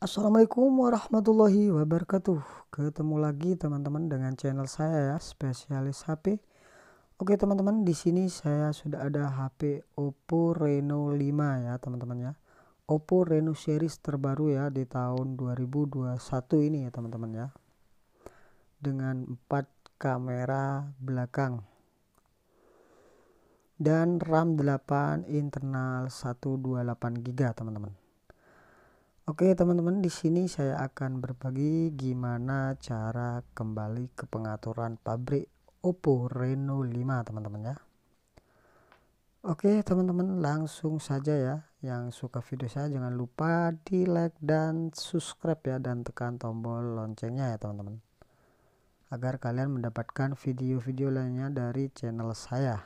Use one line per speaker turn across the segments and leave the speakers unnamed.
Assalamualaikum warahmatullahi wabarakatuh Ketemu lagi teman-teman dengan channel saya ya Spesialis HP Oke teman-teman di sini saya sudah ada HP Oppo Reno 5 ya teman-teman ya Oppo Reno series terbaru ya di tahun 2021 ini ya teman-teman ya Dengan 4 kamera belakang dan RAM 8 internal 128GB teman-teman Oke, teman-teman, di sini saya akan berbagi gimana cara kembali ke pengaturan pabrik Oppo Reno 5, teman-teman ya. Oke, teman-teman, langsung saja ya. Yang suka video saya jangan lupa di-like dan subscribe ya dan tekan tombol loncengnya ya, teman-teman. Agar kalian mendapatkan video-video lainnya dari channel saya.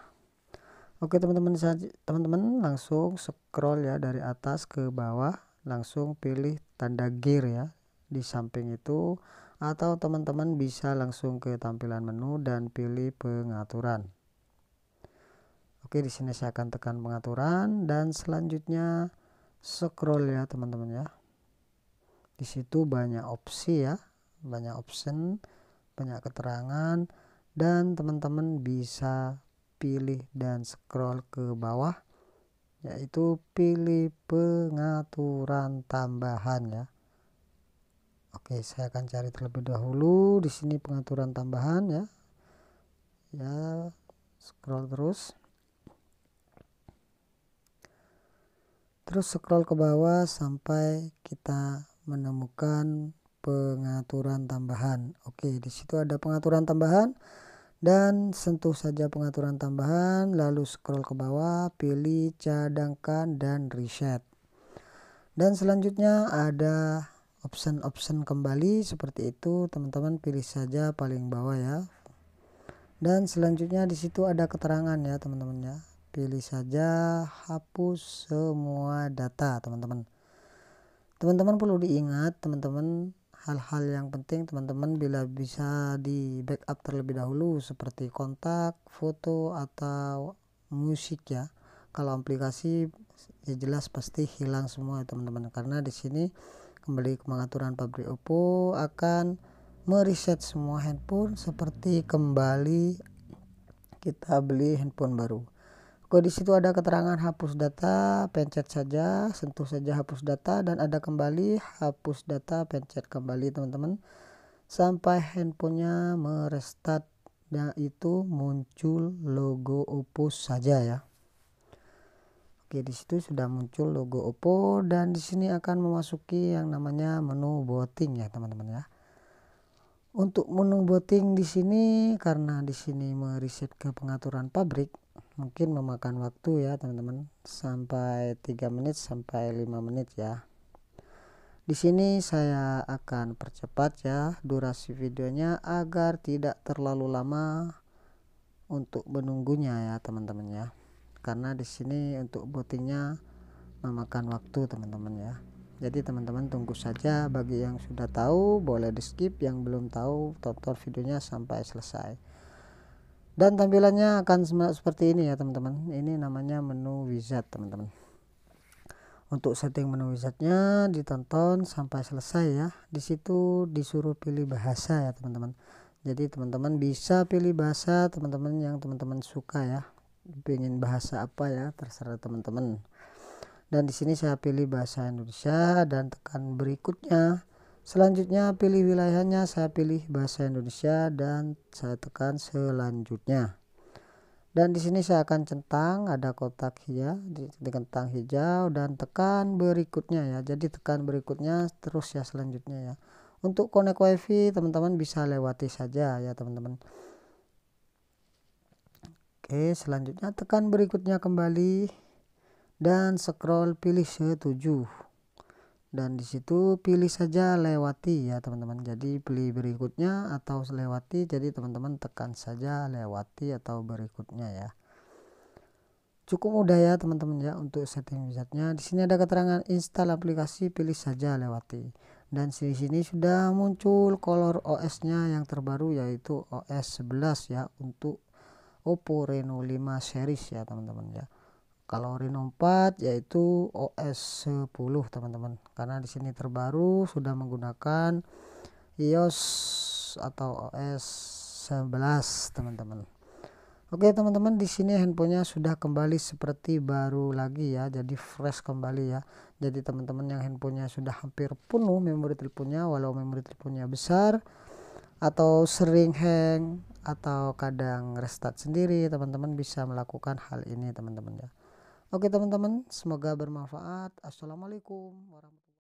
Oke, teman-teman, teman-teman langsung scroll ya dari atas ke bawah langsung pilih tanda gear ya di samping itu atau teman-teman bisa langsung ke tampilan menu dan pilih pengaturan Oke di sini saya akan tekan pengaturan dan selanjutnya scroll ya teman-teman ya di situ banyak opsi ya banyak option banyak keterangan dan teman-teman bisa pilih dan scroll ke bawah yaitu pilih pengaturan tambahan ya Oke saya akan cari terlebih dahulu di sini pengaturan tambahan ya ya scroll terus terus scroll ke bawah sampai kita menemukan pengaturan tambahan oke di situ ada pengaturan tambahan dan sentuh saja pengaturan tambahan lalu scroll ke bawah pilih cadangkan dan reset dan selanjutnya ada option-option kembali seperti itu teman-teman pilih saja paling bawah ya dan selanjutnya di situ ada keterangan ya teman-teman ya pilih saja hapus semua data teman-teman teman-teman perlu diingat teman-teman hal-hal yang penting teman-teman bila bisa di backup terlebih dahulu seperti kontak, foto atau musik ya. Kalau aplikasi ya jelas pasti hilang semua ya teman-teman karena di sini kembali ke pengaturan pabrik Oppo akan mereset semua handphone seperti kembali kita beli handphone baru di situ ada keterangan hapus data, pencet saja, sentuh saja hapus data dan ada kembali hapus data, pencet kembali teman-teman sampai handphonenya merestart dan ya, itu muncul logo Oppo saja ya. Oke, di situ sudah muncul logo Oppo dan di sini akan memasuki yang namanya menu booting ya teman-teman ya untuk menu booting di sini karena di sini meriset ke pengaturan pabrik mungkin memakan waktu ya teman-teman sampai 3 menit sampai 5 menit ya di sini saya akan percepat ya durasi videonya agar tidak terlalu lama untuk menunggunya ya teman-teman ya karena di sini untuk botinya memakan waktu teman-teman ya jadi teman-teman tunggu saja bagi yang sudah tahu boleh di skip yang belum tahu tonton videonya sampai selesai dan tampilannya akan seperti ini ya teman-teman ini namanya menu wizard teman-teman untuk setting menu wizardnya ditonton sampai selesai ya disitu disuruh pilih bahasa ya teman-teman jadi teman-teman bisa pilih bahasa teman-teman yang teman-teman suka ya pengen bahasa apa ya terserah teman-teman dan di sini saya pilih bahasa Indonesia dan tekan berikutnya Selanjutnya pilih wilayahnya, saya pilih bahasa Indonesia dan saya tekan selanjutnya. Dan di sini saya akan centang ada kotak hijau, centang hijau dan tekan berikutnya ya. Jadi tekan berikutnya terus ya selanjutnya ya. Untuk connect wifi teman-teman bisa lewati saja ya teman-teman. Oke, selanjutnya tekan berikutnya kembali dan scroll pilih setuju dan disitu pilih saja lewati ya teman-teman jadi pilih berikutnya atau lewati jadi teman-teman tekan saja lewati atau berikutnya ya cukup mudah ya teman-teman ya untuk setting wizardnya di sini ada keterangan install aplikasi pilih saja lewati dan di sini sudah muncul color OS nya yang terbaru yaitu OS 11 ya untuk Oppo Reno 5 series ya teman-teman ya kalau Reno 4 yaitu OS 10 teman-teman karena di sini terbaru sudah menggunakan iOS atau OS 11 teman-teman Oke teman-teman di sini handphonenya sudah kembali seperti baru lagi ya jadi fresh kembali ya jadi teman-teman yang handphonenya sudah hampir penuh memori teleponnya walau memori teleponnya besar atau sering hang atau kadang restart sendiri teman-teman bisa melakukan hal ini teman-teman ya Oke teman-teman, semoga bermanfaat. Assalamualaikum warahmatullahi